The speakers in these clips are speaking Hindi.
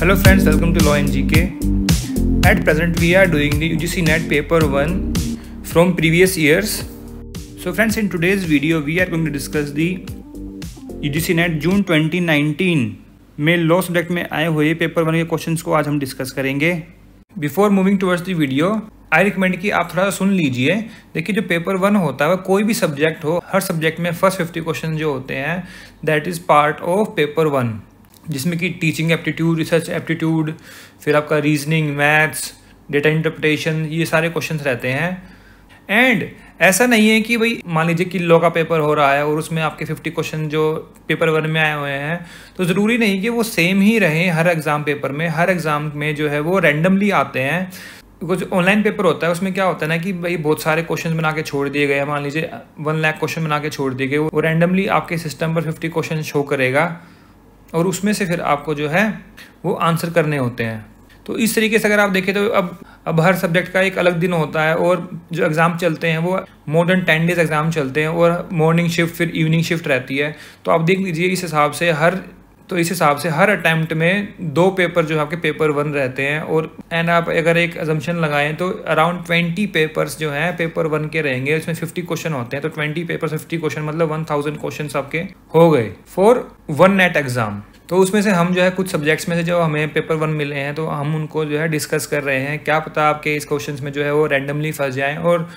Hello friends welcome to law N G के at present we are doing the U G C NET paper one from previous years so friends in today's video we are going to discuss the U G C NET June twenty nineteen में लॉ सब्जेक्ट में आए हुए पेपर वन के क्वेश्चन को आज हम डिस्कस करेंगे before moving towards the video I recommend कि आप थोड़ा सा सुन लीजिए देखिए जो पेपर वन होता है वह कोई भी सब्जेक्ट हो हर सब्जेक्ट में फर्स्ट फिफ्टी क्वेश्चन जो होते हैं that is part of paper one जिसमें कि टीचिंग एप्टीट्यूड रिसर्च एप्टीट्यूड फिर आपका रीजनिंग मैथ्स डेटा इंटरप्रटेशन ये सारे क्वेश्चन रहते हैं एंड ऐसा नहीं है कि भाई मान लीजिए कि लॉ का पेपर हो रहा है और उसमें आपके फिफ्टी क्वेश्चन जो पेपर वन में आए हुए हैं तो ज़रूरी नहीं कि वो सेम ही रहें हर एग्ज़ाम पेपर में हर एग्ज़ाम में जो है वो रैंडमली आते हैं कुछ ऑनलाइन पेपर होता है उसमें क्या होता है ना कि भाई बहुत सारे क्वेश्चन बना के छोड़ दिए गए मान लीजिए वन लैक क्वेश्चन बना के छोड़ दिए गए वो रैंडमली आपके सिस्टम पर फिफ्टी क्वेश्चन शो करेगा और उसमें से फिर आपको जो है वो आंसर करने होते हैं तो इस तरीके से अगर आप देखें तो अब अब हर सब्जेक्ट का एक अलग दिन होता है और जो एग्ज़ाम चलते हैं वो more than ten days exam चलते हैं और मॉर्निंग शिफ्ट फिर इवनिंग शिफ्ट रहती है तो आप देख लीजिए इस हिसाब से हर तो इस हिसाब से हर अटैम्प्ट में दो पेपर जो आपके पेपर वन रहते हैं और एंड आप अगर एक एजम्पन लगाएं तो अराउंड ट्वेंटी पेपर्स जो हैं पेपर वन के रहेंगे इसमें फिफ्टी क्वेश्चन होते हैं तो ट्वेंटी पेपर फिफ्टी क्वेश्चन मतलब वन थाउजेंड क्वेश्चन आपके हो गए फॉर वन नेट एग्जाम तो उसमें से हम जो है कुछ सब्जेक्ट्स में से जो हमें पेपर वन मिले हैं तो हम उनको जो है डिस्कस कर रहे हैं क्या पता आपके इस क्वेश्चन में जो है वो रैंडमली फंस जाएँ और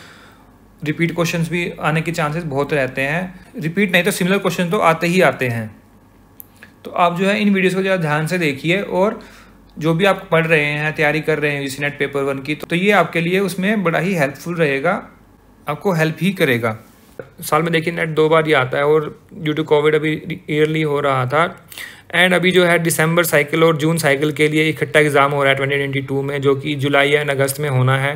रिपीट क्वेश्चंस भी आने के चांसेस बहुत रहते हैं रिपीट नहीं तो सिमिलर क्वेश्चन तो आते ही आते हैं तो आप जो है इन वीडियोज़ को ज़्यादा ध्यान से देखिए और जो भी आप पढ़ रहे हैं तैयारी कर रहे हैं यूसी नेट पेपर वन की तो ये आपके लिए उसमें बड़ा ही हेल्पफुल रहेगा आपको हेल्प ही करेगा साल में देखिए नेट दो बार ही आता है और ड्यू टू कोविड अभी ईयरली हो रहा था एंड अभी जो है दिसंबर साइकिल और जून साइकिल के लिए इकट्ठा एग्जाम हो रहा है 2022 में जो कि जुलाई एंड अगस्त में होना है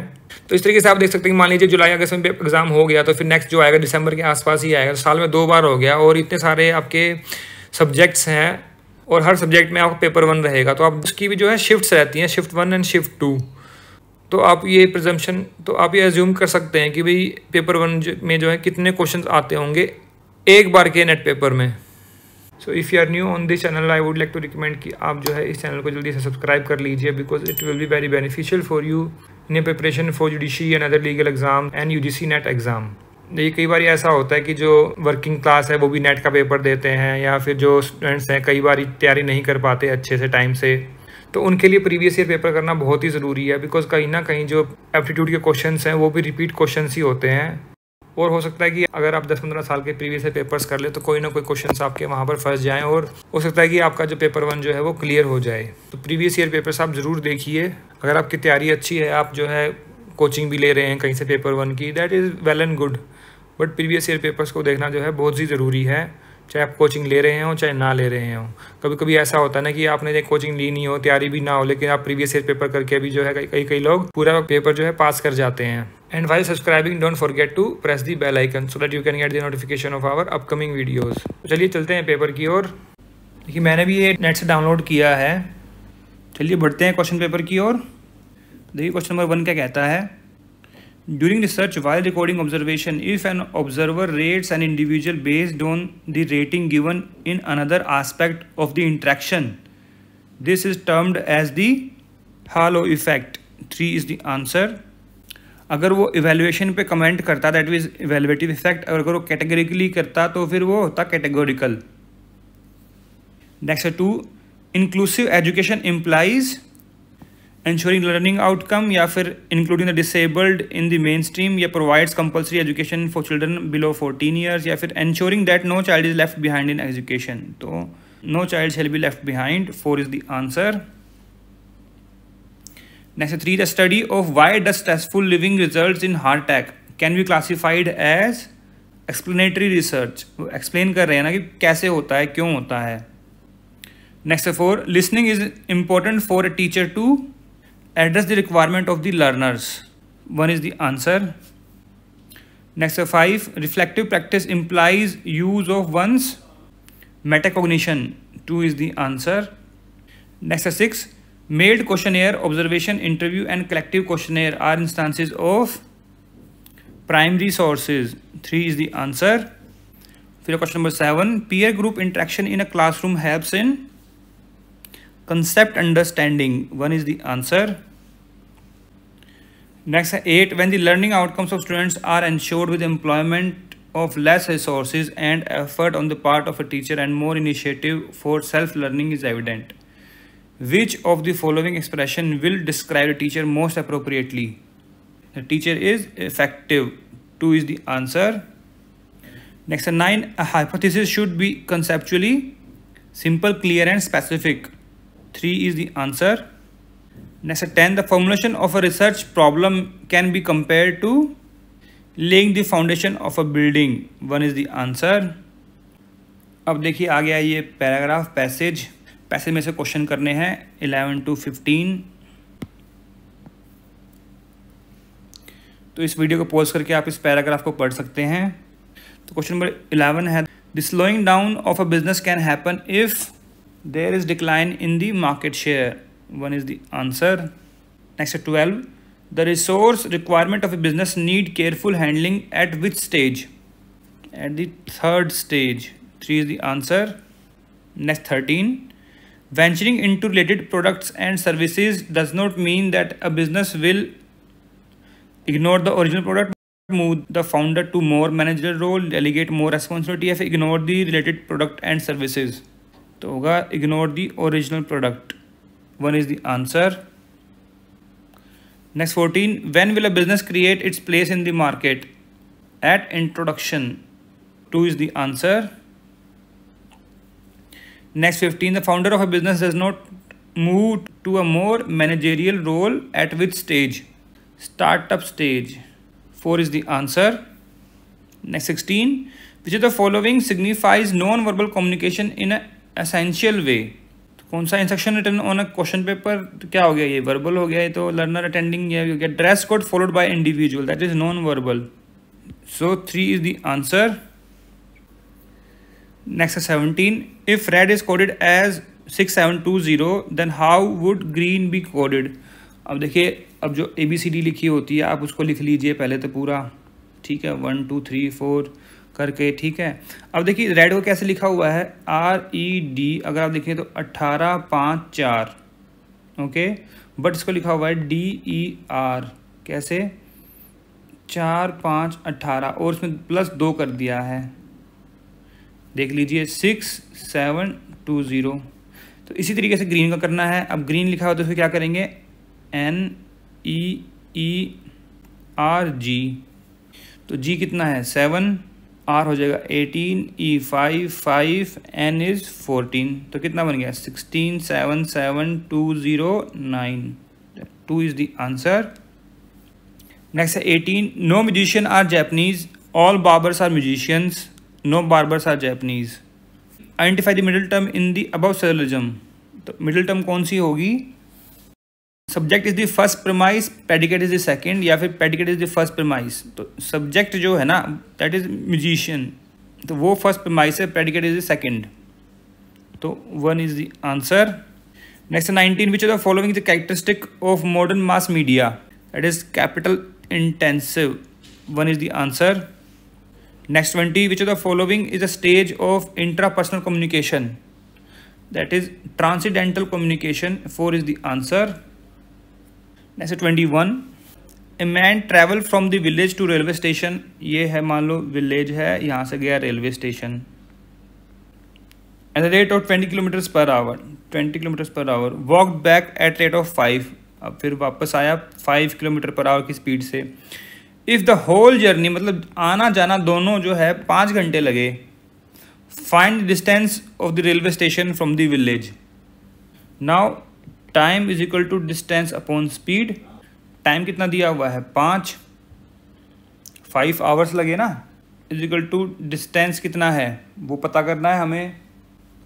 तो इस तरीके से आप देख सकते हैं मान लीजिए जुलाई अगस्त में एग्जाम हो गया तो फिर नेक्स्ट जो आएगा दिसंबर के आसपास ही आएगा साल में दो बार हो गया और इतने सारे आपके सब्जेक्ट्स हैं और हर सब्जेक्ट में आपका पेपर वन रहेगा तो आप उसकी भी जो है शिफ्ट्स रहती हैं shift one and shift two तो आप ये प्रजम्पशन तो आप ये एज्यूम कर सकते हैं कि भाई पेपर वन में जो है कितने क्वेश्चन आते होंगे एक बार के नेट पेपर में so if you are new on this channel I would like to recommend कि आप जो है इस चैनल को जल्दी से सब्सक्राइब कर लीजिए because it will be very beneficial for you in preparation for judiciary and other legal exam and U G C NET exam देखिए कई बार ऐसा होता है कि जो वर्किंग क्लास है वो भी नेट का पेपर देते हैं या फिर जो स्टूडेंट्स हैं कई बार तैयारी नहीं कर पाते अच्छे से टाइम से तो उनके लिए प्रीवियस ईयर पेपर करना बहुत ही ज़रूरी है बिकॉज कहीं ना कहीं जो एप्टीट्यूड के क्वेश्चन हैं वो भी रिपीट क्वेश्चन ही होते हैं और हो सकता है कि अगर आप 10-15 साल के प्रीवियस ईयर पेपर्स कर ले तो कोई ना कोई क्वेश्चन आपके वहाँ पर फंस जाएँ और हो सकता है कि आपका जो पेपर वन जो है वो क्लियर हो जाए तो प्रीवियस ईयर पेपर्स आप ज़रूर देखिए अगर आपकी तैयारी अच्छी है आप जो है कोचिंग भी ले रहे हैं कहीं से पेपर वन की that is well and good but previous year papers को देखना जो है बहुत ही ज़रूरी है चाहे आप कोचिंग ले रहे हों चाहे ना ले रहे हों कभी कभी ऐसा होता है ना कि आपने कोचिंग ली नहीं हो तैयारी भी ना हो लेकिन आप प्रीवियस ईयर पेपर करके भी जो है कई कई लोग पूरा पेपर जो है पास कर जाते हैं and while subscribing don't forget to press the bell icon so that you can get the notification of our upcoming videos चलिए चलते हैं पेपर की ओर देखिए मैंने भी ये नेट से डाउनलोड किया है चलिए बढ़ते हैं क्वेश्चन पेपर की ओर देखिए क्वेश्चन नंबर वन क्या कहता है during research while recording observation if an observer rates an individual based on the rating given in another aspect of the interaction this is termed as the halo effect three is the answer अगर वो इवेल्युएशन पे कमेंट करता दैट वीज इवेल्युएटिव इफेक्ट अगर वो कैटेगरिकली करता तो फिर वो होता categorical next two inclusive education implies ensuring learning outcome या फिर including the disabled in the mainstream या provides compulsory education for children below fourteen years या फिर ensuring that no child is left behind in education तो no child shall be left behind four is the answer next three the study of why the stressful living result in heart attack can be classified as explanatory research वो एक्सप्लेन कर रहे हैं ना कि कैसे होता है क्यों होता है next four listening is important for a teacher to address the requirement of the learners. One is the answer. Next five, reflective practice implies use of one's metacognition. Two is the answer. Next six, mailed questionnaire, observation, interview and collective questionnaire are instances of primary sources. Three is the answer. Figure question number seven, peer group interaction in a classroom helps in concept understanding. One is the answer. Next, eight, when the learning outcomes of students are ensured with employment of less resources and effort on the part of a teacher and more initiative for self-learning is evident. Which of the following expression will describe a teacher most appropriately? The teacher is effective. Two is the answer. Next, nine, a hypothesis should be conceptually simple, clear and specific. Three is the answer. Next ten the the formulation of a research problem can be compared to laying the foundation of a building. One is the answer. अब देखिए आ गया ये पैराग्राफ पैसेज पैसेज में से क्वेश्चन करने हैं इलेवन टू फिफ्टीन तो इस वीडियो को पॉज करके आप इस पैराग्राफ को पढ़ सकते हैं तो क्वेश्चन नंबर इलेवन है the slowing down of a business can happen if there is decline in the market share one is the answer next 12 the resource requirement of a business need careful handling at which stage at the third stage 3 is the answer next 13 venturing into related products and services does not mean that a business will ignore the original product move the founder to more managerial role delegate more responsibility if ignore the related product and services तो होगा the original product 1 is the answer. Next 14. When will a business create its place in the market? At introduction. 2 is the answer. Next 15. The founder of a business does not move to a more managerial role at which stage? Startup stage. 4 is the answer. Next 16. Which of the following signifies non-verbal communication in an essential way? कौन सा instruction return on a question paper क्या हो गया ये वर्बल हो गया ये तो लर्नर अटेंडिंग ये dress code followed by individual that is non verbal so three is the answer next seventeen if red is coded as six seven two zero then how would green be coded अब देखिए अब जो ए बी सी डी लिखी होती है आप उसको लिख लीजिए पहले तो पूरा ठीक है वन टू थ्री फोर करके ठीक है अब देखिए रेड को कैसे लिखा हुआ है आर ई डी अगर आप देखें तो अट्ठारह पाँच चार ओके बट इसको लिखा हुआ है डी ई आर कैसे चार पाँच अट्ठारह और इसमें प्लस दो कर दिया है देख लीजिए सिक्स सेवन टू ज़ीरो तो इसी तरीके से ग्रीन का करना है अब ग्रीन लिखा हुआ तो इसको क्या करेंगे N E E R G तो जी कितना है सेवन आर हो जाएगा eighteen E five five N is fourteen तो कितना बन गया sixteen seven seven two zero nine two is the answer next है eighteen no musician are Japanese all barbers are musicians no barbers are Japanese identify the middle term in the above तो मिडिल टर्म कौन सी होगी subject is the first premise predicate is the second या फिर predicate is the first premise तो सब्जेक्ट जो है ना दैट इज म्यूजिशियन तो वो फर्स्ट प्रमाइस है पेडिकेट इज द सेकेंड तो one is the answer next nineteen which are the following the characteristic of modern mass media that is capital intensive one is the answer next twenty which are the following is the stage of intrapersonal communication that is transcendental communication four is the answer जैसे twenty one a man travel from the village to railway station ये है मान लो विलेज है यहाँ से गया railway station at the rate of twenty kilometres per hour twenty kilometres per hour walk back at rate of five अब फिर वापस आया फाइव किलोमीटर पर आवर की स्पीड से इफ़ द होल जर्नी मतलब आना जाना दोनों जो है पाँच घंटे लगे find distance of the railway station from the village now time is equal to distance upon speed time कितना दिया हुआ है पाँच फाइव आवर्स लगे ना इज इक्वल टू डिस्टेंस कितना है वो पता करना है हमें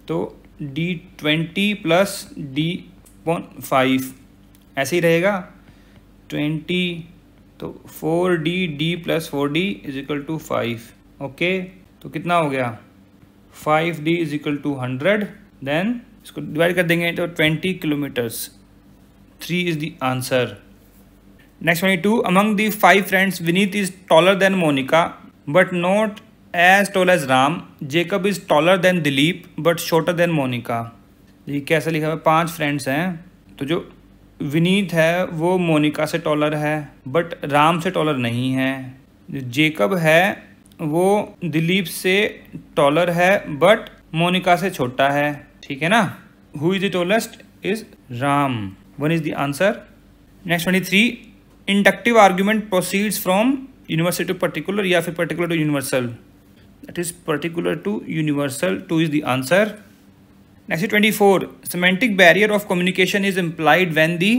तो D twenty plus D upon five ऐसे ही रहेगा ट्वेंटी तो four D D plus four D is equal to five okay तो कितना हो गया five D is equal to hundred then इसको डिवाइड कर देंगे तो twenty kilometres three is the answer next one two among the five friends Vineet is taller than Monica but not as tall as Ram Jacob is taller then Dilip but shorter than Monica ये कैसा लिखा हुआ पांच पाँच फ्रेंड्स हैं तो जो विनीत है वो मोनिका से टॉलर है बट राम से टॉलर नहीं है जो जेकब है वो दिलीप से टॉलर है बट मोनिका से छोटा है ठीक है ना who is the tallest is Ram one is the answer next twenty three inductive argument proceeds from universal particular, particular या फिर particular to that is particular to universal 2 is the answer next 24 semantic barrier of communication is implied when the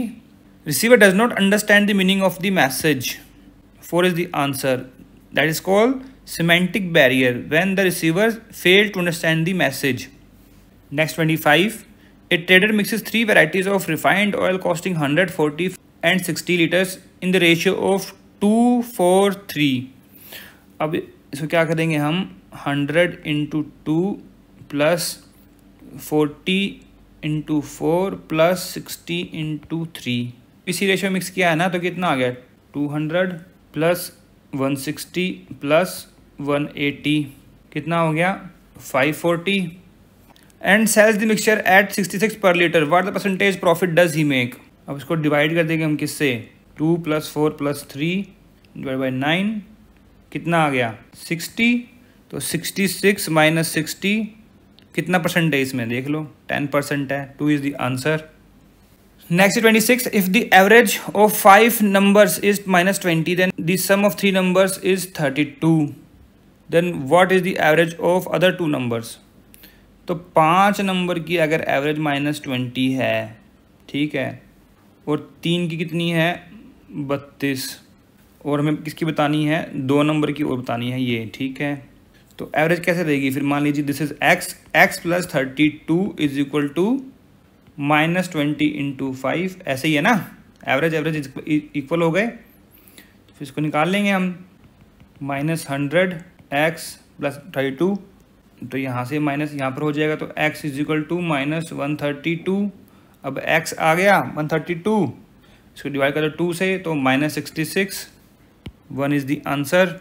receiver does not understand the meaning of the message 4 is the answer that is called semantic barrier when the receiver fails to understand the message next twenty five it trader mixes three varieties of refined oil costing hundred forty and sixty litres in the ratio of two four three अब इसको क्या कर देंगे हम hundred into two plus forty into four plus sixty into three इसी रेशियो मिक्स किया है ना तो कितना आ गया two hundred plus one sixty plus one eighty कितना हो गया five forty and sales the mixture at 66 पर litre what the percentage profit does he make अब इसको डिवाइड कर देंगे हम किससे two plus four plus three divide by nine कितना आ गया सिक्सटी तो सिक्सटी सिक्स माइनस सिक्सटी कितना परसेंट है इसमें देख लो टेन परसेंट है two is the answer next twenty six if the average of five numbers is minus twenty then the sum of three numbers is thirty two then what is the average of other two numbers तो पाँच नंबर की अगर एवरेज माइनस ट्वेंटी है ठीक है और तीन की कितनी है बत्तीस और हमें किसकी बतानी है दो नंबर की और बतानी है ये ठीक है तो एवरेज कैसे रहेगी फिर मान लीजिए this is X X plus thirty two is equal to minus twenty into five ऐसे ही है ना एवरेज एवरेज इक्वल हो गए फिर तो इसको निकाल लेंगे हम minus hundred X plus thirty two तो यहाँ से माइनस यहाँ पर हो जाएगा तो x is equal to minus one thirty two अब x आ गया वन थर्टी टू इसको डिवाइड करो टू से तो minus sixty six one is the answer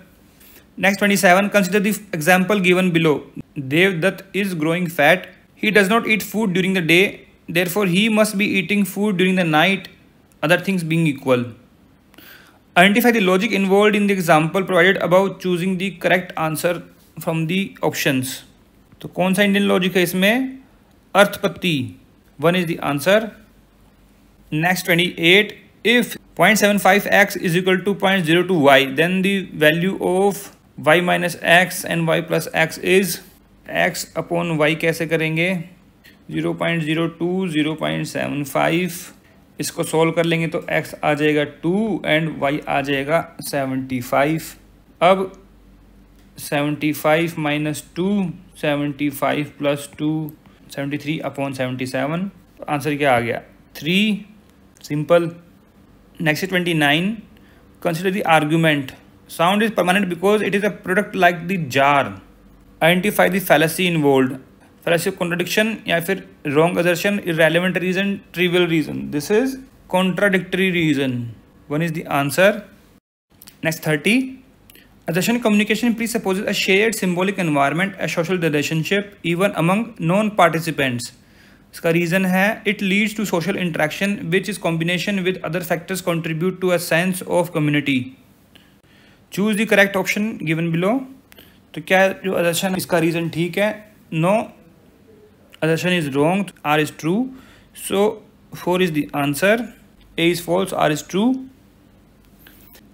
next twenty seven consider the example given below Dutt is growing fat he does not eat food during the day therefore he must be eating food during the night other things being equal identify the logic involve in the example provided about choosing the correct answer from the options तो कौन सा इंडियन लॉजिक है इसमें अर्थपत्ति one is the answer next 28 eight if point seven five X is equal to point zero two Y then the value of Y minus X and Y plus X is X upon Y कैसे करेंगे zero point zero two zero point seven five इसको सोल्व कर लेंगे तो एक्स आ जाएगा टू एंड वाई आ जाएगा सेवनटी फाइव अब seventy five minus two seventy five plus two seventy three upon seventy seven answer क्या आ गया three simple next twenty nine consider the argument sound is permanent because it is a product like the jar identify the fallacy in world fallacy contradiction या फिर wrong assertion relevant reason trivial reason this is contradictory reason one is the answer next thirty Adhesion communication presupposes a shared symbolic environment, a social relationship, even among non-participants. इसका रीज़न है it leads to social interaction which is combination with other factors contribute to a sense of community choose the correct option given below तो क्या जो अदर्शन इसका रीज़न ठीक है no assertion is wrong R is true so four is the answer A is false R is true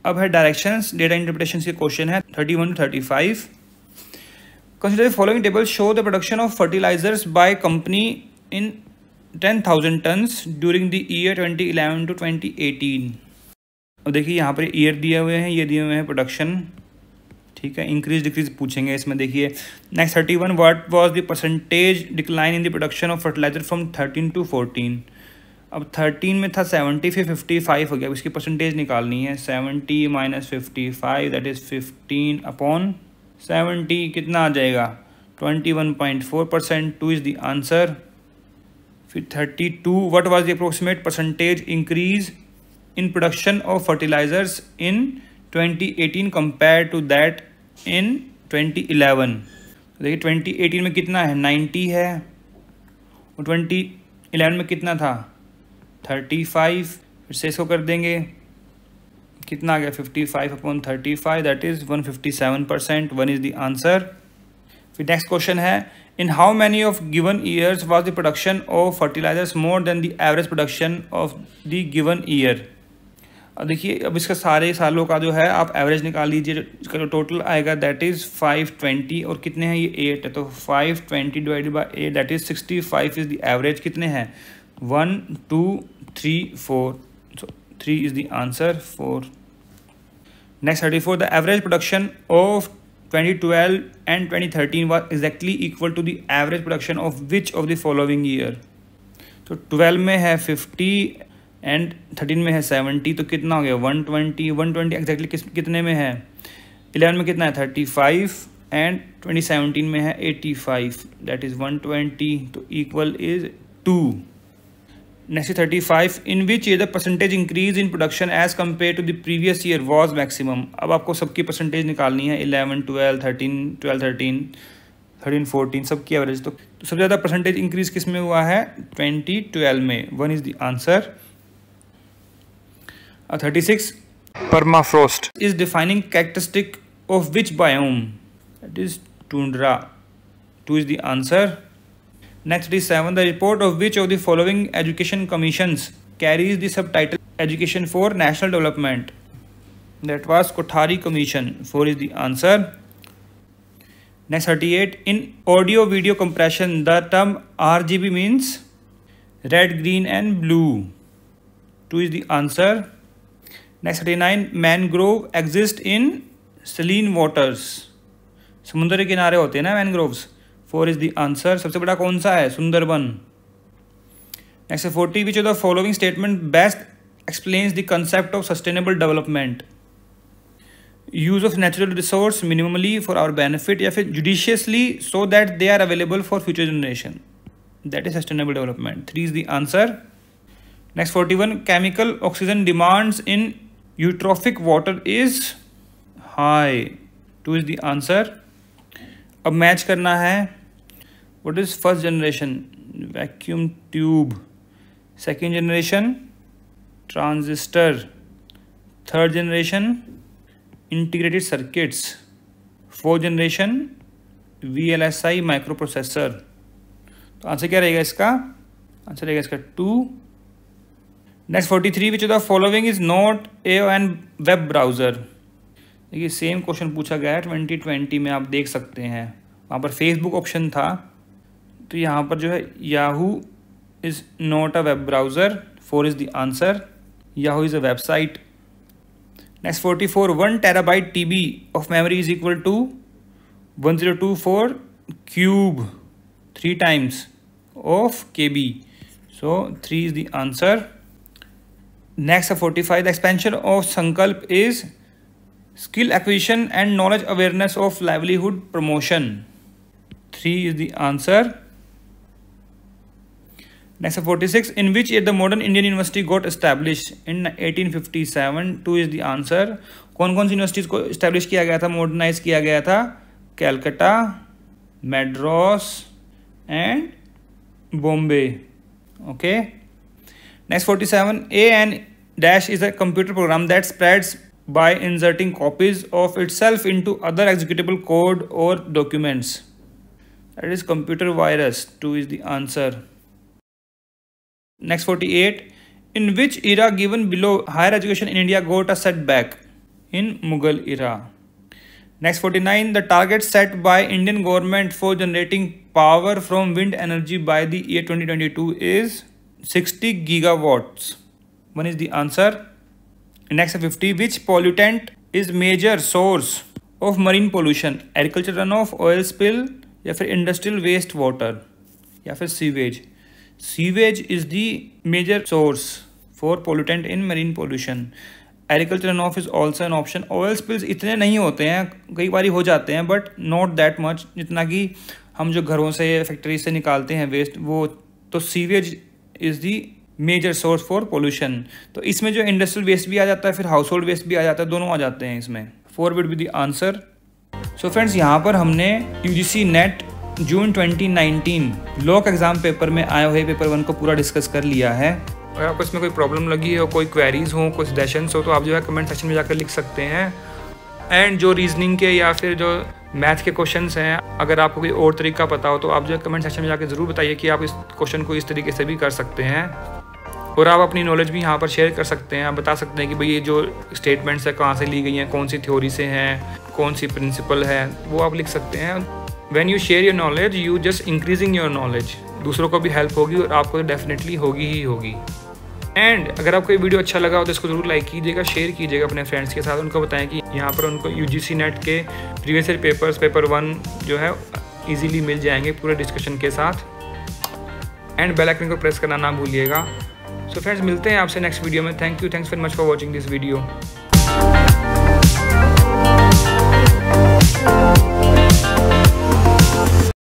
अब है डायरेक्शन डेटा इंटरप्रिटेशन के क्वेश्चन है thirty one to thirty five consider following table show the production of fertilisers by company in ten thousand ton during the year twenty eleven to twenty eighteen अब देखिए यहाँ पर ईयर दिए हुए हैं ये दिए हुए हैं प्रोडक्शन ठीक है इंक्रीज डिक्रीज पूछेंगे इसमें देखिए next thirty one what was the percentage decline in the production of fertiliser from thirteen to fourteen अब थर्टीन में था सेवेंटी फिर फिफ्टी फाइव हो गया अब इसकी परसेंटेज निकालनी है seventy minus fifty five that is fifteen upon seventy कितना आ जाएगा twenty one point four percent two is the answer फिर thirty two what was the approximate percentage increase in production of fertilisers in twenty eighteen compare to that in twenty eleven देखिए ट्वेंटी एटीन में कितना है नाइन्टी है और ट्वेंटी इलेवन में कितना था थर्टी फाइव फिर से इसको कर देंगे कितना आ गया fifty five upon thirty five that is one fifty seven percent one is the answer फिर नेक्स्ट क्वेश्चन है in how many of given years was the production of fertilisers more than the average production of the given year देखिए अब इसका सारे सालों का जो है आप एवरेज निकाल लीजिए इसका जो टोटल आएगा दैट इज़ फाइव ट्वेंटी और कितने हैं ये एट है तो five twenty divide by eight that is sixty five is the average कितने हैं one two 3 4 so 3 is the answer 4 next 34 the average production of 2012 and 2013 was exactly equal to the average production of which of the following year तो so, 12 में है 50 एंड 13 में है 70 तो कितना हो गया 120 120 एग्जैक्टली किस कितने में है 11 में कितना है 35 एंड 2017 में है 85 दैट इज़ 120 तो equal is to thirty five in which year the percentage increase in production as compared to the previous year was maximum अब आपको सबकी परसेंटेज निकालनी है eleven 12 thirteen twelve thirteen thirteen fourteen सबकी एवरेज तो, तो सबसे ज़्यादा परसेंटेज इंक्रीज किस में हुआ है ट्वेंटी ट्वेल्व में one is the answer thirty six permafrost is defining characteristic of which biome it is tundra two is the answer Next is 7. The report of which of the following education commissions carries the subtitle Education for National Development? That was Kothari Commission. 4 is the answer. Next 38. In audio video compression, the term RGB means red, green and blue. 2 is the answer. Next 39. Mangrove exists in saline waters. समुद्र के किनारे होते हैं ना mangroves. Four is the answer सबसे बड़ा कौन सा है Sundarban next forty which the following statement best explains the concept of sustainable development use of natural resource minimally for our benefit या फिर judiciously so that they are available for future generation that is sustainable development three is the answer next forty one chemical oxygen demands in eutrophic water is high two is the answer अब मैच करना है what is first generation vacuum tube second generation transistor third generation integrated circuits fourth generation VLSI microprocessor तो आंसर क्या रहेगा इसका आंसर रहेगा इसका two next forty three which the following is not a and web browser देखिए सेम क्वेश्चन पूछा गया है ट्वेंटी ट्वेंटी में आप देख सकते हैं वहाँ पर फेसबुक ऑप्शन था तो यहाँ पर जो है Yahoo is not a web browser four is the answer Yahoo is a website next forty four one terabyte T B of memory is equal to one zero two four cube three times of K B so three is the answer next forty five the expansion of Sankalp is skill acquisition and knowledge awareness of livelihood promotion three is the answer Next 46. In which year the modern Indian university got established? In 1857. Two is the answer. कौन कौन सी यूनिवर्सिटीज को इस्टेब्लिश किया गया था मॉडर्नाइज किया गया था Calcutta Madras and Bombay okay next forty seven a an dash is a computer program that spreads by inserting copies of itself into other executable code or documents. That is computer virus 2 is the answer. Next 48. In which era given below higher education in India got a setback? In Mughal era. Next 49. The target set by Indian government for generating power from wind energy by the year 2022 is 60 gigawatts. One is the answer. Next 50. Which pollutant is major source of marine pollution? Agriculture runoff, oil spill, or industrial wastewater, or sewage. Sewage is the major source for pollutant in marine pollution agriculture of is also an option oil spills इतने नहीं होते हैं कई बार हो जाते हैं बट नॉट दैट मच जितना कि हम जो घरों से फैक्ट्री से निकालते हैं वेस्ट वो तो sewage is the major source for pollution तो इसमें जो इंडस्ट्रियल वेस्ट भी आ जाता है फिर हाउस होल्ड वेस्ट भी आ जाता है दोनों आ जाते हैं इसमें four would be the answer so friends यहाँ पर हमने यू जी सी नेट जून 2019 लोक एग्ज़ाम पेपर में आए हुए पेपर वन को पूरा डिस्कस कर लिया है अगर आपको इसमें कोई प्रॉब्लम लगी हो कोई क्वेरीज हो कोई सजेशंस हो तो आप जो है कमेंट सेक्शन में जाकर लिख सकते हैं एंड जो रीजनिंग के या फिर जो मैथ के क्वेश्चन हैं अगर आपको कोई और तरीका पता हो तो आप जो है कमेंट सेक्शन में जाकर ज़रूर बताइए कि आप इस क्वेश्चन को इस तरीके से भी कर सकते हैं और आप अपनी नॉलेज भी यहाँ पर शेयर कर सकते हैं आप बता सकते हैं कि भाई ये जो स्टेटमेंट्स है कहाँ से ली गई हैं कौन सी थ्योरी से हैं कौन सी प्रिंसिपल है वो आप लिख सकते हैं when you share your knowledge you just increasing your knowledge दूसरों को भी हेल्प होगी और आपको डेफिनेटली तो होगी ही होगी एंड अगर आपको ये वीडियो अच्छा लगा हो तो इसको जरूर लाइक कीजिएगा शेयर कीजिएगा अपने फ्रेंड्स के साथ उनको बताएं कि यहाँ पर उनको यू जी सी नेट के previous year papers paper one जो है ईजिली मिल जाएंगे पूरे डिस्कशन के साथ एंड बेल आइकन को प्रेस करना ना भूलिएगा सो so फ्रेंड्स मिलते हैं आपसे नेक्स्ट वीडियो में thank you thanks very much for watching this video